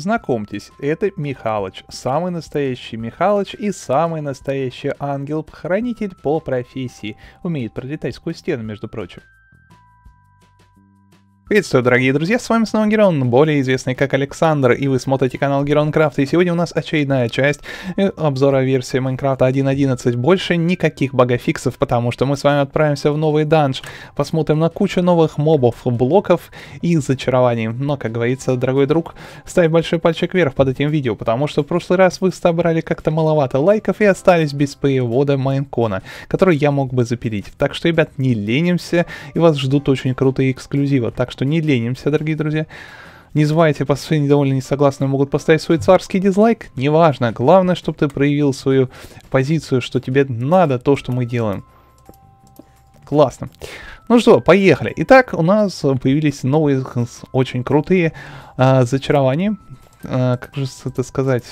Знакомьтесь, это Михалыч, самый настоящий Михалыч и самый настоящий ангел-хранитель по профессии. Умеет пролетать сквозь стены, между прочим. Приветствую, дорогие друзья, с вами снова Герон, более известный как Александр, и вы смотрите канал Герон Крафт, и сегодня у нас очередная часть э, обзора версии Майнкрафта 1.11. Больше никаких багафиксов, потому что мы с вами отправимся в новый данж, посмотрим на кучу новых мобов, блоков и зачарований. Но, как говорится, дорогой друг, ставь большой пальчик вверх под этим видео, потому что в прошлый раз вы собрали как-то маловато лайков и остались без перевода Майнкона, который я мог бы запилить. Так что, ребят, не ленимся, и вас ждут очень крутые эксклюзивы, так что что не ленимся, дорогие друзья. Не звайте, по сути, недовольны, несогласны, могут поставить свой царский дизлайк. Неважно, главное, чтобы ты проявил свою позицию, что тебе надо то, что мы делаем. Классно. Ну что, поехали. Итак, у нас появились новые очень крутые э, зачарования. Э, как же это сказать?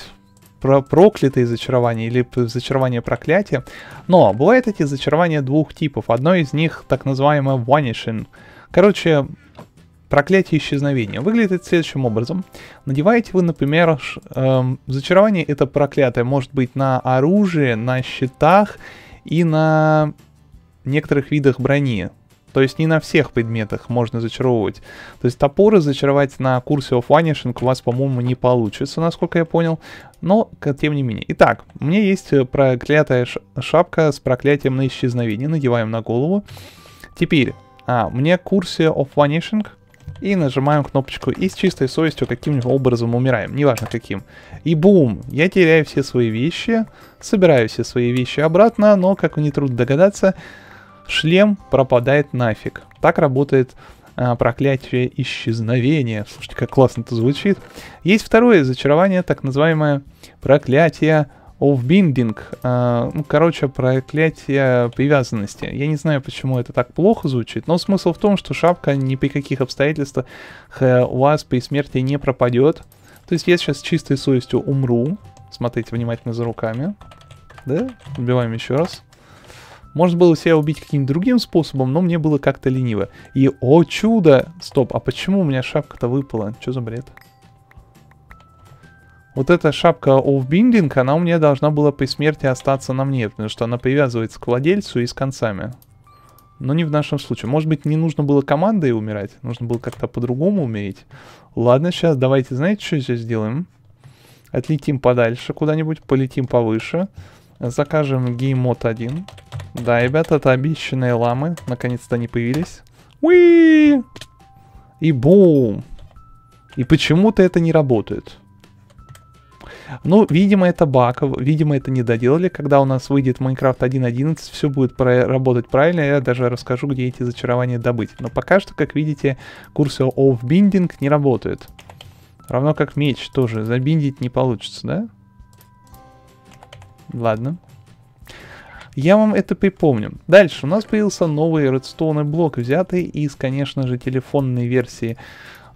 про проклятые зачарования или зачарование проклятия. Но бывают эти зачарования двух типов. Одно из них так называемое vanishing. Короче, Проклятие исчезновения. Выглядит следующим образом. Надеваете вы, например, ш, эм, зачарование это проклятое может быть на оружие, на щитах и на некоторых видах брони. То есть не на всех предметах можно зачаровывать. То есть топоры зачаровать на курсе of Vanishing у вас, по-моему, не получится, насколько я понял. Но, тем не менее. Итак, у меня есть э, проклятая шапка с проклятием на исчезновение. Надеваем на голову. Теперь, а, мне курсе of Vanishing и нажимаем кнопочку и с чистой совестью каким-нибудь образом умираем, неважно каким. И бум, я теряю все свои вещи, собираю все свои вещи обратно, но, как не трудно догадаться, шлем пропадает нафиг. Так работает а, проклятие исчезновения. Слушайте, как классно это звучит. Есть второе зачарование, так называемое проклятие Овбиндинг, э, а, ну, короче, проклятие привязанности. Я не знаю, почему это так плохо звучит, но смысл в том, что шапка ни при каких обстоятельствах у вас при смерти не пропадет. То есть я сейчас чистой совестью умру. Смотрите внимательно за руками. Да? Убиваем еще раз. Можно было себя убить каким-нибудь другим способом, но мне было как-то лениво. И, о чудо! Стоп, а почему у меня шапка-то выпала? Что за бред? Вот эта шапка Offbinding, она у меня должна была при смерти остаться на мне, потому что она привязывается к владельцу и с концами. Но не в нашем случае. Может быть, не нужно было командой умирать, нужно было как-то по-другому умереть. Ладно, сейчас давайте, знаете, что здесь сделаем? Отлетим подальше куда-нибудь, полетим повыше. Закажем геймод 1. Да, ребята, это обещанные ламы. Наконец-то они появились. Уи! И бум! И почему-то это не работает. Ну, видимо, это баг, видимо, это не доделали. Когда у нас выйдет Minecraft 1.11, все будет про- работать правильно, я даже расскажу, где эти зачарования добыть. Но пока что, как видите, курсы off-binding не работают. Равно как меч тоже, забиндить не получится, да? Ладно. Я вам это припомню. Дальше у нас появился новый редстоуны блок, взятый из, конечно же, телефонной версии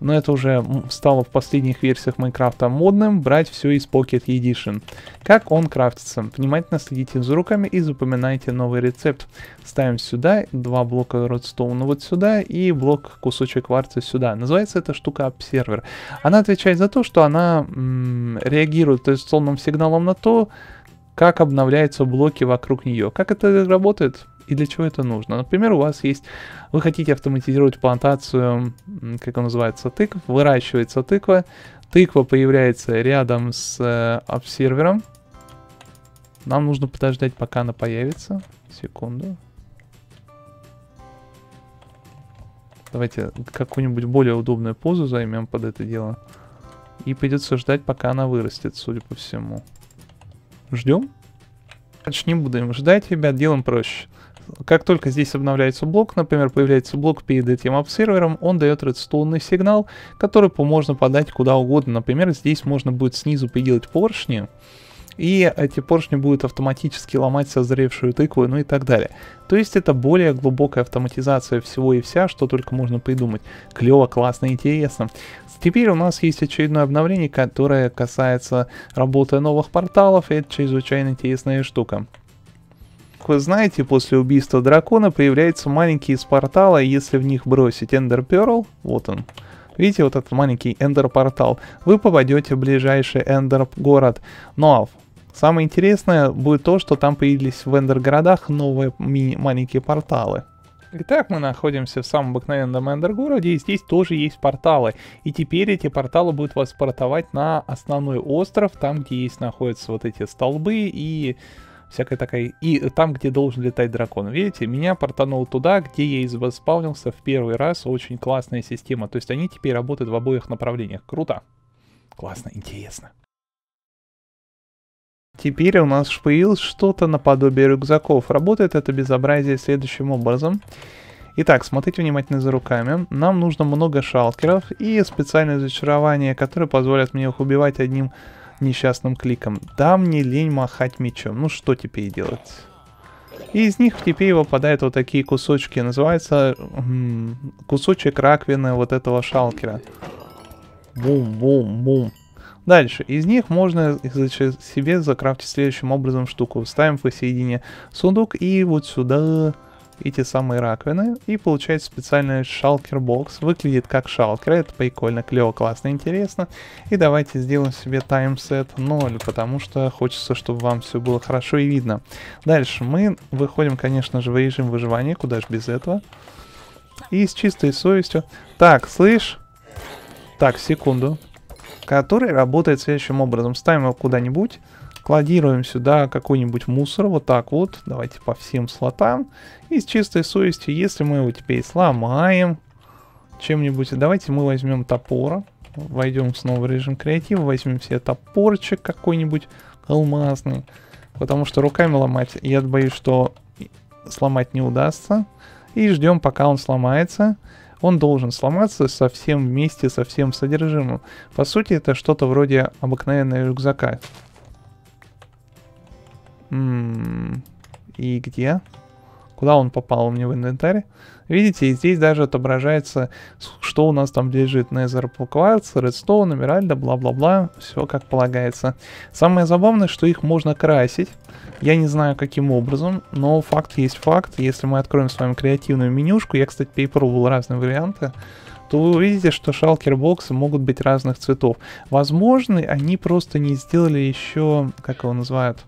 но это уже стало в последних версиях Майнкрафта модным, брать все из Pocket Edition. Как он крафтится? Внимательно следите за руками и запоминайте новый рецепт. Ставим сюда, два блока Redstone вот сюда и блок кусочек кварца сюда. Называется эта штука обсервер. Она отвечает за то, что она м- реагирует redstone сигналом на то, как обновляются блоки вокруг нее. Как это работает? и для чего это нужно. Например, у вас есть, вы хотите автоматизировать плантацию, как он называется, тыкв, выращивается тыква, тыква появляется рядом с э, обсервером. Нам нужно подождать, пока она появится. Секунду. Давайте какую-нибудь более удобную позу займем под это дело. И придется ждать, пока она вырастет, судя по всему. Ждем? Короче, не будем ждать, ребят, делаем проще. Как только здесь обновляется блок, например, появляется блок перед этим обсервером, он дает редстоунный сигнал, который можно подать куда угодно. Например, здесь можно будет снизу приделать поршни, и эти поршни будут автоматически ломать созревшую тыкву, ну и так далее. То есть это более глубокая автоматизация всего и вся, что только можно придумать. Клево, классно, интересно. Теперь у нас есть очередное обновление, которое касается работы новых порталов, и это чрезвычайно интересная штука вы знаете, после убийства дракона появляются маленькие из портала, и если в них бросить Эндер Перл, вот он, видите вот этот маленький Эндер портал, вы попадете в ближайший Эндер город. Но ну, а самое интересное будет то, что там появились в Эндер городах новые маленькие порталы. Итак, мы находимся в самом обыкновенном эндергороде, и здесь тоже есть порталы. И теперь эти порталы будут вас портовать на основной остров, там, где есть находятся вот эти столбы и всякая такая... И там, где должен летать дракон. Видите, меня портанул туда, где я избавился в первый раз. Очень классная система. То есть они теперь работают в обоих направлениях. Круто. Классно, интересно. Теперь у нас появилось что-то наподобие рюкзаков. Работает это безобразие следующим образом. Итак, смотрите внимательно за руками. Нам нужно много шалкеров и специальное зачарование, которое позволит мне их убивать одним несчастным кликом. Да мне лень махать мечом. Ну что теперь делать? И из них теперь выпадают вот такие кусочки. Называется м -м, кусочек раковины вот этого шалкера. Бум-бум-бум. Дальше. Из них можно себе закрафтить следующим образом штуку. Ставим посередине сундук и вот сюда эти самые раковины и получает специальный шалкер-бокс. Выглядит как шалкер, это прикольно, клево, классно, интересно. И давайте сделаем себе таймсет 0, потому что хочется, чтобы вам все было хорошо и видно. Дальше мы выходим, конечно же, в режим выживания, куда же без этого. И с чистой совестью... Так, слышь? Так, секунду. Который работает следующим образом. Ставим его куда-нибудь складируем сюда какой-нибудь мусор, вот так вот, давайте по всем слотам. И с чистой совестью, если мы его теперь сломаем чем-нибудь, давайте мы возьмем топора, войдем снова в режим креатива, возьмем себе топорчик какой-нибудь алмазный, потому что руками ломать, я боюсь, что сломать не удастся. И ждем, пока он сломается. Он должен сломаться совсем вместе со всем содержимым. По сути, это что-то вроде обыкновенного рюкзака. М -м и где? Куда он попал у меня в инвентарь? Видите, и здесь даже отображается, что у нас там лежит. Nether Quartz, Redstone, Emerald, бла-бла-бла. Все как полагается. Самое забавное, что их можно красить. Я не знаю, каким образом, но факт есть факт. Если мы откроем с вами креативную менюшку, я, кстати, перепробовал разные варианты, то вы увидите, что шалкер-боксы могут быть разных цветов. Возможно, они просто не сделали еще, как его называют,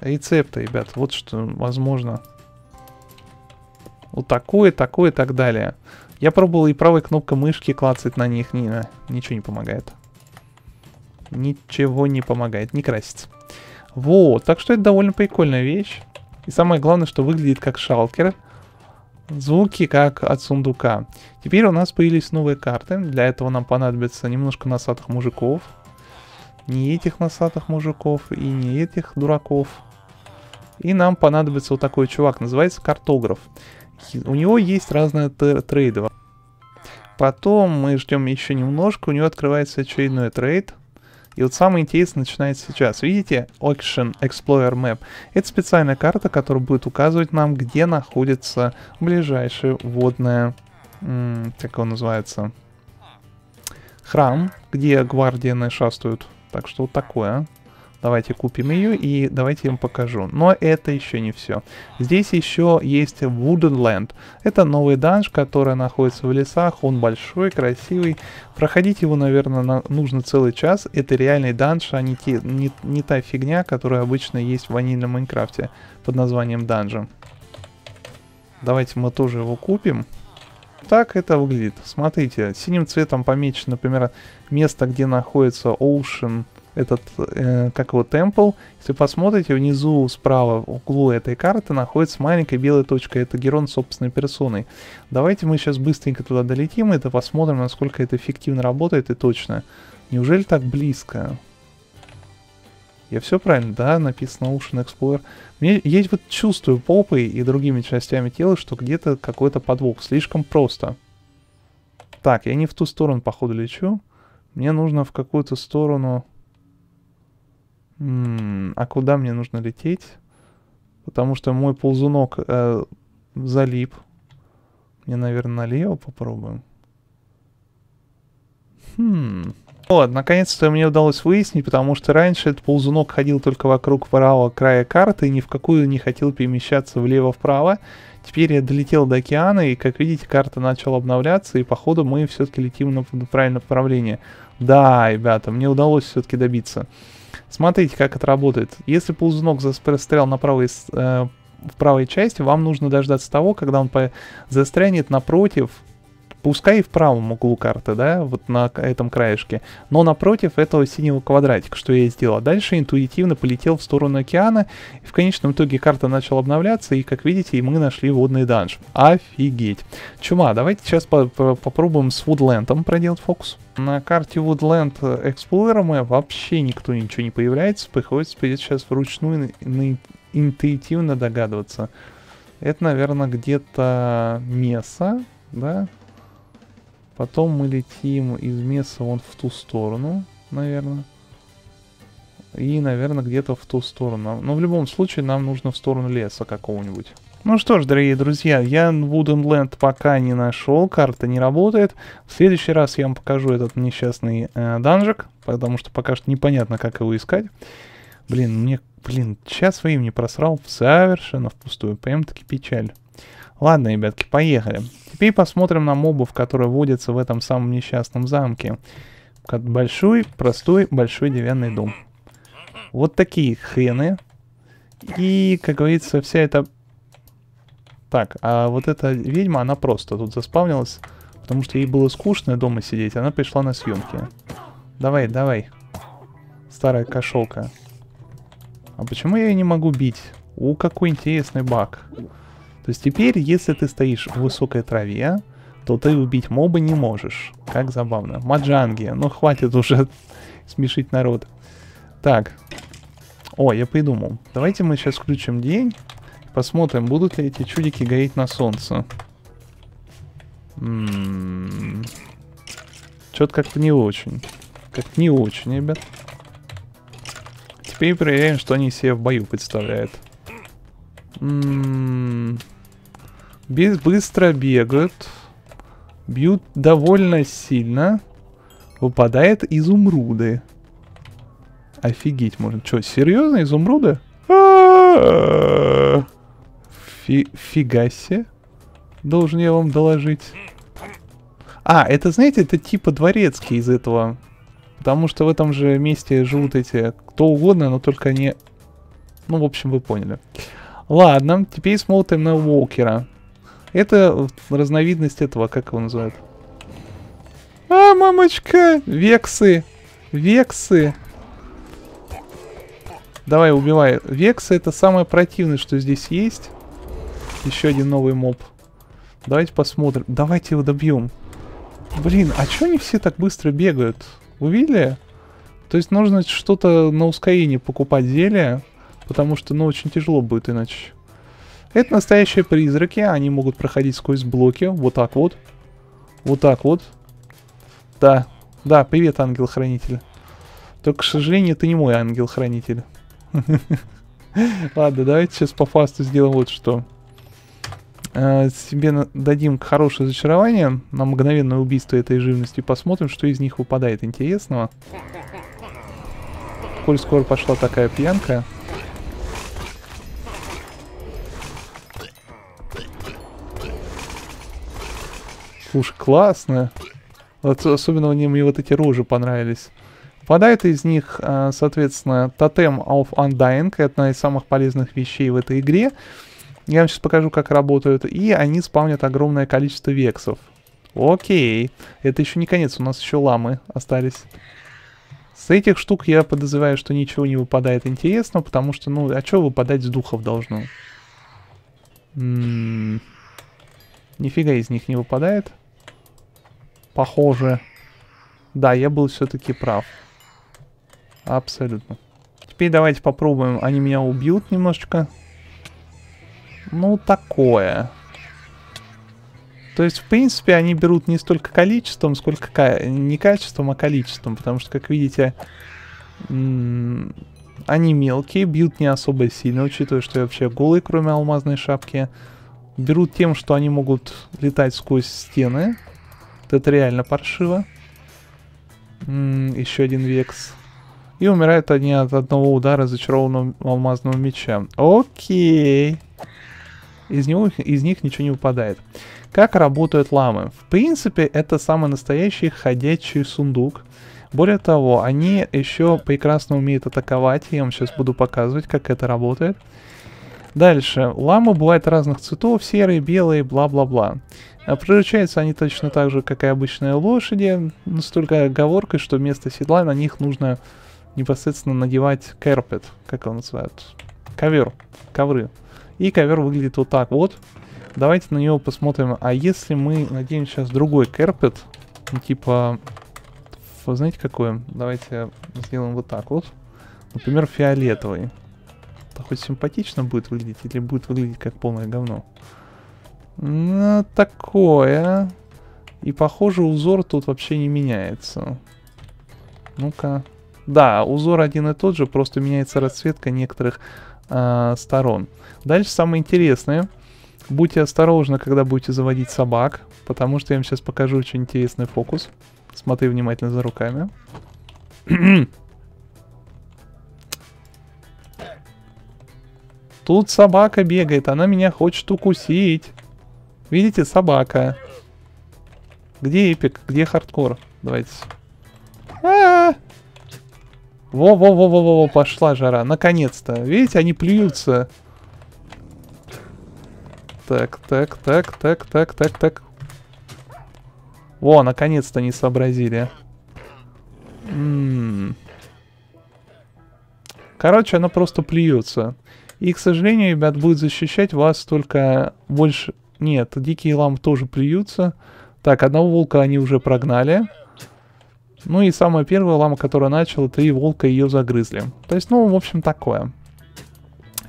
рецепты, ребят. Вот что возможно. Вот такое, такое и так далее. Я пробовал и правой кнопкой мышки клацать на них. Не, ничего не помогает. Ничего не помогает, не красится. Вот, так что это довольно прикольная вещь. И самое главное, что выглядит как шалкер. Звуки как от сундука. Теперь у нас появились новые карты. Для этого нам понадобится немножко носатых мужиков не этих носатых мужиков и не этих дураков. И нам понадобится вот такой чувак, называется картограф. У него есть разные трейды. Потом мы ждем еще немножко, у него открывается очередной трейд. И вот самое интересное начинается сейчас. Видите, action Explorer Map. Это специальная карта, которая будет указывать нам, где находится ближайшая водная... Как его называется? Храм, где гвардии шастают. Так что вот такое. Давайте купим ее и давайте я вам покажу. Но это еще не все. Здесь еще есть Woodland. Это новый данж, который находится в лесах. Он большой, красивый. Проходить его, наверное, на... нужно целый час. Это реальный данж, а не, те... не... не та фигня, которая обычно есть в ванильном Майнкрафте под названием данжем. Давайте мы тоже его купим так это выглядит. Смотрите, синим цветом помечено, например, место, где находится Ocean, этот, э, как его, Temple. Если посмотрите, внизу справа в углу этой карты находится маленькая белая точка. Это Герон собственной персоной. Давайте мы сейчас быстренько туда долетим и это посмотрим, насколько это эффективно работает и точно. Неужели так близко? Я все правильно, да, написано Ocean Explorer. Мне, я вот чувствую попой и другими частями тела, что где-то какой-то подвох. Слишком просто. Так, я не в ту сторону, походу, лечу. Мне нужно в какую-то сторону... М м-м, -м а куда мне нужно лететь? Потому что мой ползунок э, залип. Мне, наверное, налево попробуем. Хм... Вот, наконец-то мне удалось выяснить, потому что раньше этот ползунок ходил только вокруг правого края карты и ни в какую не хотел перемещаться влево-вправо. Теперь я долетел до океана, и, как видите, карта начала обновляться, и, походу, мы все-таки летим на правильное направление. Да, ребята, мне удалось все-таки добиться. Смотрите, как это работает. Если ползунок застрял на правой, э, в правой части, вам нужно дождаться того, когда он застрянет напротив пускай и в правом углу карты, да, вот на этом краешке, но напротив этого синего квадратика, что я и сделал. Дальше интуитивно полетел в сторону океана, и в конечном итоге карта начала обновляться, и, как видите, и мы нашли водный данж. Офигеть. Чума, давайте сейчас по -по попробуем с Woodlandом проделать фокус. На карте Woodland Explorer мы вообще никто ничего не появляется, приходится придется сейчас вручную интуитивно догадываться. Это, наверное, где-то Меса, да? Потом мы летим из места вон в ту сторону, наверное. И, наверное, где-то в ту сторону. Но ну, в любом случае нам нужно в сторону леса какого-нибудь. Ну что ж, дорогие друзья, я Вуденленд пока не нашел, карта не работает. В следующий раз я вам покажу этот несчастный э, данжик, потому что пока что непонятно, как его искать. Блин, мне, блин, час времени просрал совершенно впустую, прям-таки печаль. Ладно, ребятки, поехали. Теперь посмотрим на мобов, которые водятся в этом самом несчастном замке. Большой, простой, большой деревянный дом. Вот такие хрены. И, как говорится, вся эта... Так, а вот эта ведьма, она просто тут заспавнилась, потому что ей было скучно дома сидеть, она пришла на съемки. Давай, давай. Старая кошелка. А почему я ее не могу бить? У, какой интересный баг. То есть теперь, если ты стоишь в высокой траве, то ты убить моба не можешь. Как забавно. Маджанги, ну хватит уже смешить народ. Так. О, я придумал. Давайте мы сейчас включим день. Посмотрим, будут ли эти чудики гореть на солнце. М-м-м. Что-то как-то не очень. Как не очень, ребят. Теперь проверяем, что они себе в бою представляют. М м-м-м. -м без быстро бегают, бьют довольно сильно. Выпадает изумруды. Офигеть можно. Что, серьезно, изумруды? Фи фигасе. Должен я вам доложить. А, это, знаете, это типа дворецкий из этого. Потому что в этом же месте живут эти кто угодно, но только не... Ну, в общем, вы поняли. Ладно, теперь смотрим на Уокера. Это разновидность этого, как его называют? А, мамочка! Вексы! Вексы! Давай, убивай. Вексы это самое противное, что здесь есть. Еще один новый моб. Давайте посмотрим. Давайте его добьем. Блин, а че они все так быстро бегают? Увидели? То есть нужно что-то на ускорение покупать зелье, потому что, ну, очень тяжело будет иначе. Это настоящие призраки, они могут проходить сквозь блоки, вот так вот. Вот так вот. Да, да, привет, ангел-хранитель. Только, к сожалению, ты не мой ангел-хранитель. Ладно, давайте сейчас по фасту сделаем вот что. Э, себе дадим хорошее зачарование на мгновенное убийство этой живности. Посмотрим, что из них выпадает интересного. Коль скоро пошла такая пьянка. слушай, классно. Вот особенно мне, мне вот эти рожи понравились. Выпадает из них, а, соответственно, тотем of Undying, одна из самых полезных вещей в этой игре. Я вам сейчас покажу, как работают. И они спавнят огромное количество вексов. Окей. Это еще не конец, у нас еще ламы остались. С этих штук я подозреваю, что ничего не выпадает интересного, потому что, ну, а что выпадать с духов должно? М м-м. -м -м. Нифига из них не выпадает. Похоже. Да, я был все-таки прав. Абсолютно. Теперь давайте попробуем. Они меня убьют немножечко. Ну, такое. То есть, в принципе, они берут не столько количеством, сколько ка не качеством, а количеством. Потому что, как видите, они мелкие, бьют не особо сильно, учитывая, что я вообще голый, кроме алмазной шапки. Берут тем, что они могут летать сквозь стены. Вот это реально паршиво. М -м, еще один векс. И умирают они от одного удара зачарованного алмазного меча. Окей. Из, него, из них ничего не выпадает. Как работают ламы? В принципе, это самый настоящий ходячий сундук. Более того, они еще прекрасно умеют атаковать. Я вам сейчас буду показывать, как это работает. Дальше. Ламы бывают разных цветов, серые, белые, бла-бла-бла. А Приручаются они точно так же, как и обычные лошади, настолько с оговоркой, что вместо седла на них нужно непосредственно надевать керпет, как его называют, ковер, ковры. И ковер выглядит вот так вот. Давайте на него посмотрим. А если мы наденем сейчас другой керпет, ну, типа, вы знаете какой? Давайте сделаем вот так вот. Например, фиолетовый хоть симпатично будет выглядеть или будет выглядеть как полное говно? Ну, такое. И похоже узор тут вообще не меняется. Ну-ка. Да, узор один и тот же, просто меняется расцветка некоторых э, сторон. Дальше самое интересное. Будьте осторожны, когда будете заводить собак, потому что я вам сейчас покажу очень интересный фокус. Смотри внимательно за руками. Тут собака бегает, она меня хочет укусить. Видите, собака. Где эпик, где хардкор? Давайте. во -а -а. Во-во-во-во-во, пошла жара. Наконец-то. Видите, они плюются. Так, так, так, так, так, так, так. Во, наконец-то не сообразили. М -м -м. Короче, она просто плюется. И, к сожалению, ребят, будет защищать вас только больше... Нет, дикие ламы тоже плюются. Так, одного волка они уже прогнали. Ну и самая первая лама, которая начала, три волка ее загрызли. То есть, ну, в общем, такое.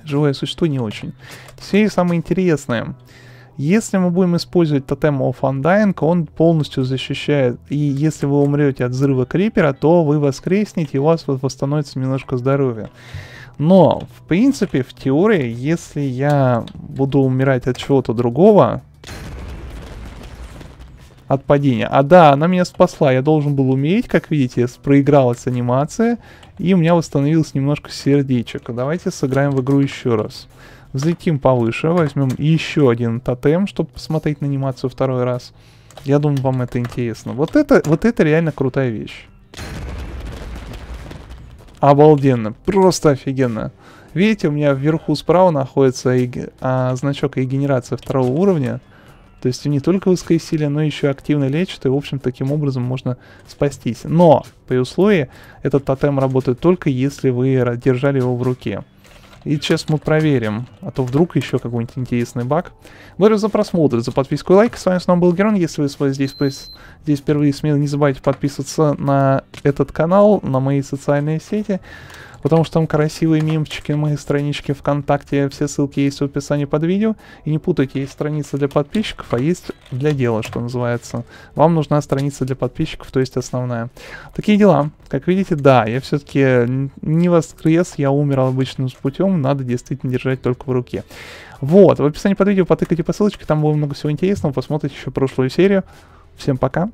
Живое существо не очень. Все и самое интересное. Если мы будем использовать тотем of Undying, он полностью защищает. И если вы умрете от взрыва крипера, то вы воскреснете, и у вас восстановится немножко здоровья. Но, в принципе, в теории, если я буду умирать от чего-то другого, от падения. А да, она меня спасла, я должен был умереть, как видите, проигралась анимация, и у меня восстановилось немножко сердечек. Давайте сыграем в игру еще раз. Взлетим повыше, возьмем еще один тотем, чтобы посмотреть на анимацию второй раз. Я думаю, вам это интересно. Вот это, вот это реально крутая вещь обалденно, просто офигенно. Видите, у меня вверху справа находится и, а, значок и генерация второго уровня. То есть не только воскресили, но еще активно лечат, и, в общем, таким образом можно спастись. Но, при условии, этот тотем работает только если вы держали его в руке. И сейчас мы проверим, а то вдруг еще какой-нибудь интересный баг. Благодарю за просмотр, за подписку и лайк. С вами снова был Герон. Если вы здесь, здесь впервые, смело не забывайте подписываться на этот канал, на мои социальные сети потому что там красивые мемчики, мои странички ВКонтакте, все ссылки есть в описании под видео. И не путайте, есть страница для подписчиков, а есть для дела, что называется. Вам нужна страница для подписчиков, то есть основная. Такие дела. Как видите, да, я все-таки не воскрес, я умер обычным путем, надо действительно держать только в руке. Вот, в описании под видео потыкайте по ссылочке, там было много всего интересного, посмотрите еще прошлую серию. Всем пока.